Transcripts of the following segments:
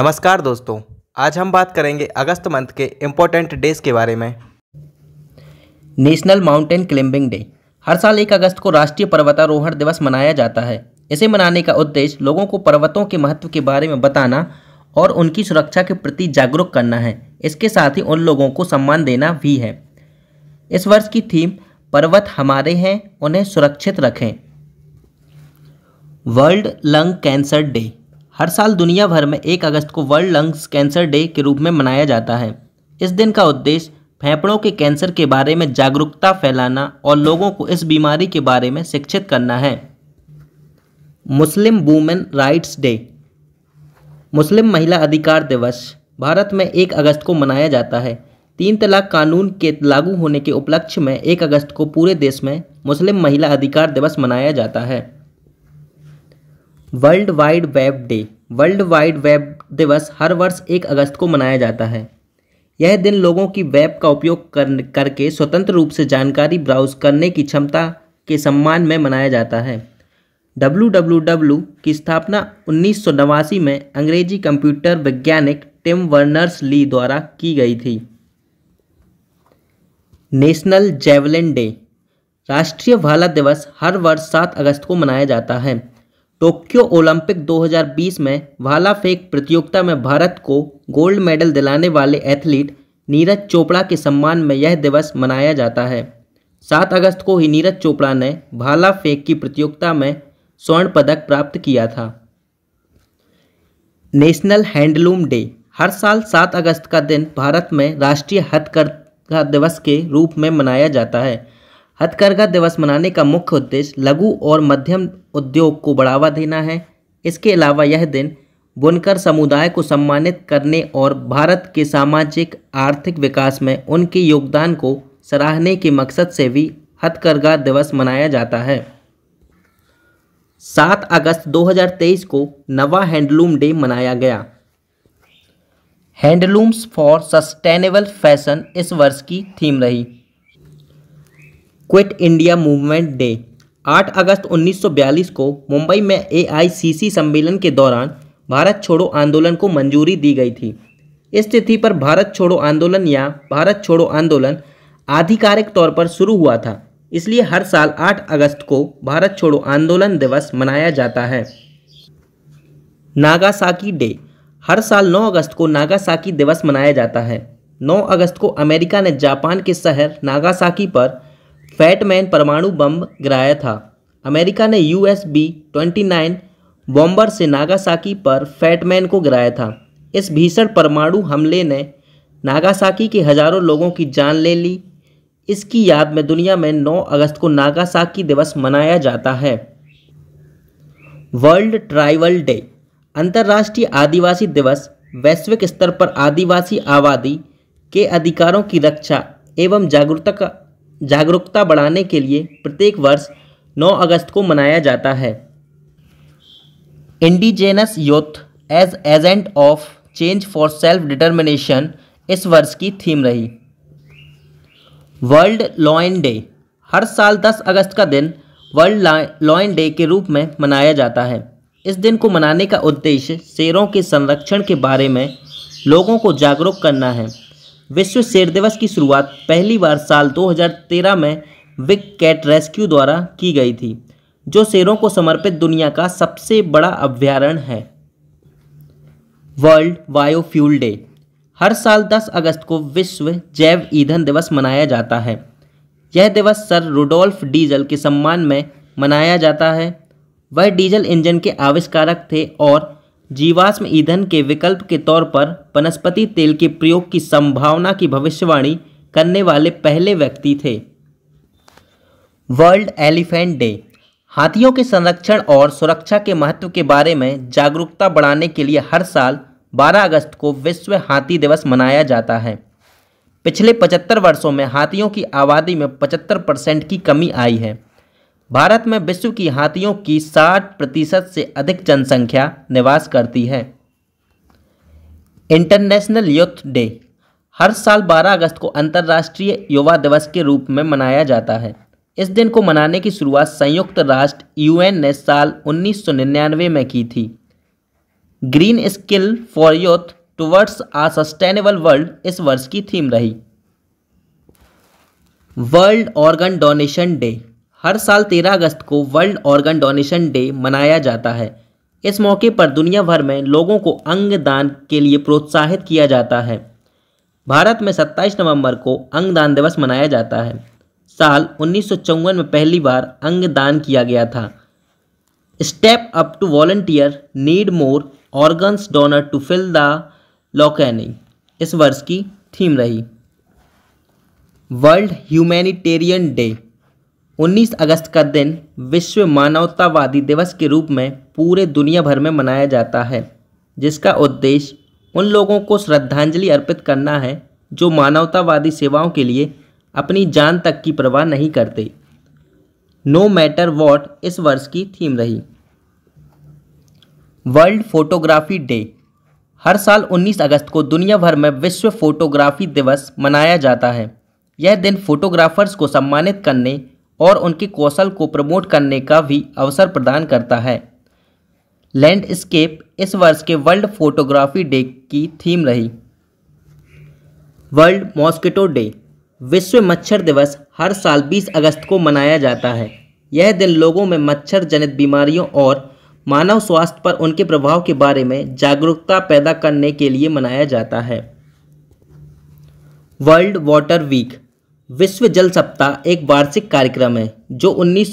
नमस्कार दोस्तों आज हम बात करेंगे अगस्त मंथ के इम्पोर्टेंट डेज के बारे में नेशनल माउंटेन क्लाइंबिंग डे हर साल एक अगस्त को राष्ट्रीय पर्वतारोहण दिवस मनाया जाता है इसे मनाने का उद्देश्य लोगों को पर्वतों के महत्व के बारे में बताना और उनकी सुरक्षा के प्रति जागरूक करना है इसके साथ ही उन लोगों को सम्मान देना भी है इस वर्ष की थीम पर्वत हमारे हैं उन्हें सुरक्षित रखें वर्ल्ड लंग कैंसर डे हर साल दुनिया भर में एक अगस्त को वर्ल्ड लंग्स कैंसर डे के रूप में मनाया जाता है इस दिन का उद्देश्य फेफड़ों के कैंसर के बारे में जागरूकता फैलाना और लोगों को इस बीमारी के बारे में शिक्षित करना है मुस्लिम वूमेन राइट्स डे मुस्लिम महिला अधिकार दिवस भारत में एक अगस्त को मनाया जाता है तीन तलाक कानून के लागू होने के उपलक्ष्य में एक अगस्त को पूरे देश में मुस्लिम महिला अधिकार दिवस मनाया जाता है world wide web day world wide web दिवस हर वर्ष एक अगस्त को मनाया जाता है यह दिन लोगों की वेब का उपयोग कर करके स्वतंत्र रूप से जानकारी ब्राउज करने की क्षमता के सम्मान में मनाया जाता है डब्ल्यू की स्थापना उन्नीस में अंग्रेजी कंप्यूटर वैज्ञानिक टिम वर्नर्स ली द्वारा की गई थी नेशनल जेवलिन डे राष्ट्रीय भाला दिवस हर वर्ष सात अगस्त को मनाया जाता है टोक्यो ओलंपिक 2020 में भाला फेंक प्रतियोगिता में भारत को गोल्ड मेडल दिलाने वाले एथलीट नीरज चोपड़ा के सम्मान में यह दिवस मनाया जाता है सात अगस्त को ही नीरज चोपड़ा ने भाला फेंक की प्रतियोगिता में स्वर्ण पदक प्राप्त किया था नेशनल हैंडलूम डे हर साल सात अगस्त का दिन भारत में राष्ट्रीय हथकरघा दिवस के रूप में मनाया जाता है हथकरघा दिवस मनाने का मुख्य उद्देश्य लघु और मध्यम उद्योग को बढ़ावा देना है इसके अलावा यह दिन बुनकर समुदाय को सम्मानित करने और भारत के सामाजिक आर्थिक विकास में उनके योगदान को सराहने के मकसद से भी हथकरघा दिवस मनाया जाता है सात अगस्त 2023 को नवा हैंडलूम डे मनाया गया हैंडलूम्स फॉर सस्टेनेबल फैशन इस वर्ष की थीम रही क्विट इंडिया मूवमेंट डे 8 अगस्त 1942 को मुंबई में एआईसीसी सम्मेलन के दौरान भारत छोड़ो आंदोलन को मंजूरी दी गई थी इस तिथि पर भारत छोड़ो आंदोलन या भारत छोड़ो आंदोलन आधिकारिक तौर पर शुरू हुआ था इसलिए हर साल 8 अगस्त को भारत छोड़ो आंदोलन दिवस मनाया जाता है नागासाकी डे हर साल 9 अगस्त को नागासाकी दिवस मनाया जाता है 9 अगस्त को अमेरिका ने जापान के शहर नागासाकी पर फैटमैन परमाणु बम गिराया था अमेरिका ने U S B twenty nine bomber से नागासाकी पर फैटमैन को गिराया था इस भीषण परमाणु हमले ने नागासाकी के हजारों लोगों की जान ले ली इसकी याद में दुनिया में 9 अगस्त को नागासाकी दिवस मनाया जाता है वर्ल्ड ट्राइबल डे अंतर्राष्ट्रीय आदिवासी दिवस वैश्विक स्तर पर आदिवासी आबादी के अधिकारों की रक्षा एवं जागरूकता जागरूकता बढ़ाने के लिए प्रत्येक वर्ष 9 अगस्त को मनाया जाता है indigenous youth as agent of change for self determination इस वर्ष की थीम रही वर्ल्ड लॉइन डे हर साल 10 अगस्त का दिन वर्ल्ड लॉइन डे के रूप में मनाया जाता है इस दिन को मनाने का उद्देश्य शेरों के संरक्षण के बारे में लोगों को जागरूक करना है विश्व शेर दिवस की शुरुआत पहली बार साल 2013 में विक कैट रेस्क्यू द्वारा की गई थी जो शेरों को समर्पित दुनिया का सबसे बड़ा अभ्यारण्य है वर्ल्ड बायोफ्यूल डे हर साल 10 अगस्त को विश्व जैव ईंधन दिवस मनाया जाता है यह दिवस सर रुडोल्फ डीजल के सम्मान में मनाया जाता है वह डीजल इंजन के आविष्कारक थे और जीवाश्म ईंधन के विकल्प के तौर पर वनस्पति तेल के प्रयोग की संभावना की भविष्यवाणी करने वाले पहले व्यक्ति थे वर्ल्ड एलिफेंट डे हाथियों के संरक्षण और सुरक्षा के महत्व के बारे में जागरूकता बढ़ाने के लिए हर साल 12 अगस्त को विश्व हाथी दिवस मनाया जाता है पिछले 75 वर्षों में हाथियों की आबादी में 75 परसेंट की कमी आई है भारत में विश्व की हाथियों की 60 प्रतिशत से अधिक जनसंख्या निवास करती है इंटरनेशनल यूथ डे हर साल 12 अगस्त को अंतर्राष्ट्रीय युवा दिवस के रूप में मनाया जाता है इस दिन को मनाने की शुरुआत संयुक्त राष्ट्र यूएन ने साल 1999 में की थी green skill for youth towards a sustainable world इस वर्ष की थीम रही वर्ल्ड ऑर्गन डोनेशन डे हर साल 13 अगस्त को वर्ल्ड ऑर्गन डोनेशन डे मनाया जाता है इस मौके पर दुनिया भर में लोगों को अंग दान के लिए प्रोत्साहित किया जाता है भारत में 27 नवंबर को अंग दान दिवस मनाया जाता है साल उन्नीस में पहली बार अंग दान किया गया था step up to volunteer need more organs donor to fill the लॉकैनी इस वर्ष की थीम रही वर्ल्ड ह्यूमैनिटेरियन डे 19 अगस्त का दिन विश्व मानवतावादी दिवस के रूप में पूरे दुनिया भर में मनाया जाता है जिसका उद्देश्य उन लोगों को श्रद्धांजलि अर्पित करना है जो मानवतावादी सेवाओं के लिए अपनी जान तक की परवाह नहीं करते नो मैटर वॉट इस वर्ष की थीम रही वर्ल्ड फोटोग्राफी डे हर साल 19 अगस्त को दुनिया भर में विश्व फोटोग्राफी दिवस मनाया जाता है यह दिन फोटोग्राफर्स को सम्मानित करने और उनके कौशल को प्रमोट करने का भी अवसर प्रदान करता है लैंडस्केप इस वर्ष के वर्ल्ड फोटोग्राफी डे की थीम रही वर्ल्ड मॉस्किटो डे विश्व मच्छर दिवस हर साल 20 अगस्त को मनाया जाता है यह दिन लोगों में मच्छर जनित बीमारियों और मानव स्वास्थ्य पर उनके प्रभाव के बारे में जागरूकता पैदा करने के लिए मनाया जाता है वर्ल्ड वाटर वीक विश्व जल सप्ताह एक वार्षिक कार्यक्रम है जो उन्नीस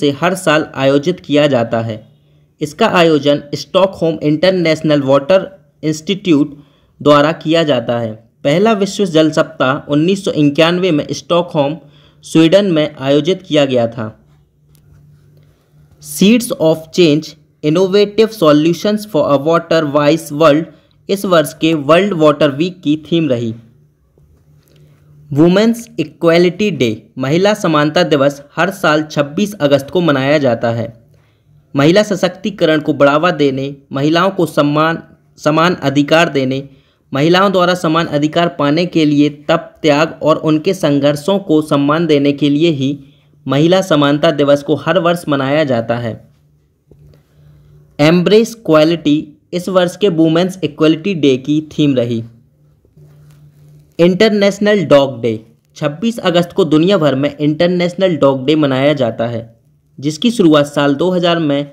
से हर साल आयोजित किया जाता है इसका आयोजन स्टॉकहोम इंटरनेशनल वाटर इंस्टीट्यूट द्वारा किया जाता है पहला विश्व जल सप्ताह उन्नीस में स्टॉकहोम स्वीडन में आयोजित किया गया था seeds of change innovative solutions for a water wise world इस वर्ष के वर्ल्ड वाटर वीक की थीम रही वुमेंस इक्वलिटी डे महिला समानता दिवस हर साल 26 अगस्त को मनाया जाता है महिला सशक्तिकरण को बढ़ावा देने महिलाओं को सम्मान समान अधिकार देने महिलाओं द्वारा समान अधिकार पाने के लिए तप त्याग और उनके संघर्षों को सम्मान देने के लिए ही महिला समानता दिवस को हर वर्ष मनाया जाता है एम्ब्रेस क्वालिटी इस वर्ष के वुमेंस इक्वलिटी डे की थीम रही इंटरनेशनल डॉग डे 26 अगस्त को दुनिया भर में इंटरनेशनल डॉग डे मनाया जाता है जिसकी शुरुआत साल 2000 में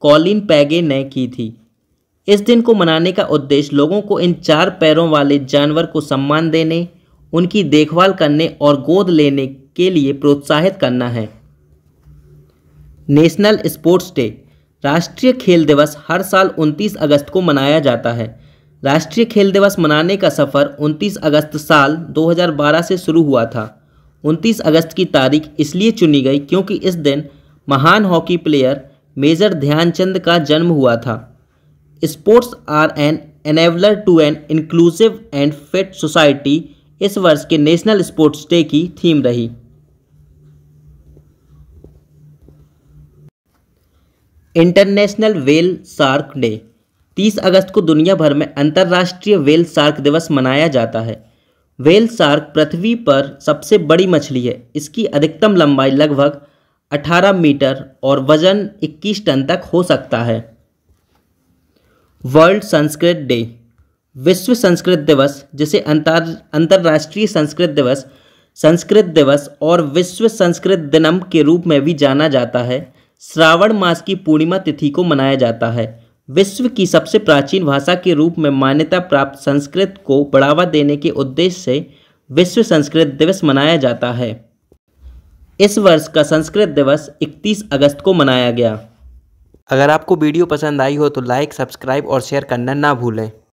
कॉलिन पैगे ने की थी इस दिन को मनाने का उद्देश्य लोगों को इन चार पैरों वाले जानवर को सम्मान देने उनकी देखभाल करने और गोद लेने के लिए प्रोत्साहित करना है नेशनल स्पोर्ट्स डे राष्ट्रीय खेल दिवस हर साल 29 अगस्त को मनाया जाता है राष्ट्रीय खेल दिवस मनाने का सफ़र 29 अगस्त साल 2012 से शुरू हुआ था 29 अगस्त की तारीख इसलिए चुनी गई क्योंकि इस दिन महान हॉकी प्लेयर मेजर ध्यानचंद का जन्म हुआ था sports are an enabler to an inclusive and fit society इस वर्ष के नेशनल स्पोर्ट्स डे की थीम रही इंटरनेशनल वेल सार्क डे 30 अगस्त को दुनिया भर में अंतर्राष्ट्रीय वेल सार्क दिवस मनाया जाता है वेल सार्क पृथ्वी पर सबसे बड़ी मछली है इसकी अधिकतम लंबाई लगभग 18 मीटर और वजन 21 टन तक हो सकता है वर्ल्ड संस्कृत डे विश्व संस्कृत दिवस जिसे अंतर्राष्ट्रीय संस्कृत दिवस संस्कृत दिवस और विश्व संस्कृत दिनम के रूप में भी जाना जाता है श्रावण मास की पूर्णिमा तिथि को मनाया जाता है विश्व की सबसे प्राचीन भाषा के रूप में मान्यता प्राप्त संस्कृत को बढ़ावा देने के उद्देश्य से विश्व संस्कृत दिवस मनाया जाता है इस वर्ष का संस्कृत दिवस 31 अगस्त को मनाया गया अगर आपको वीडियो पसंद आई हो तो लाइक सब्सक्राइब और शेयर करना ना भूलें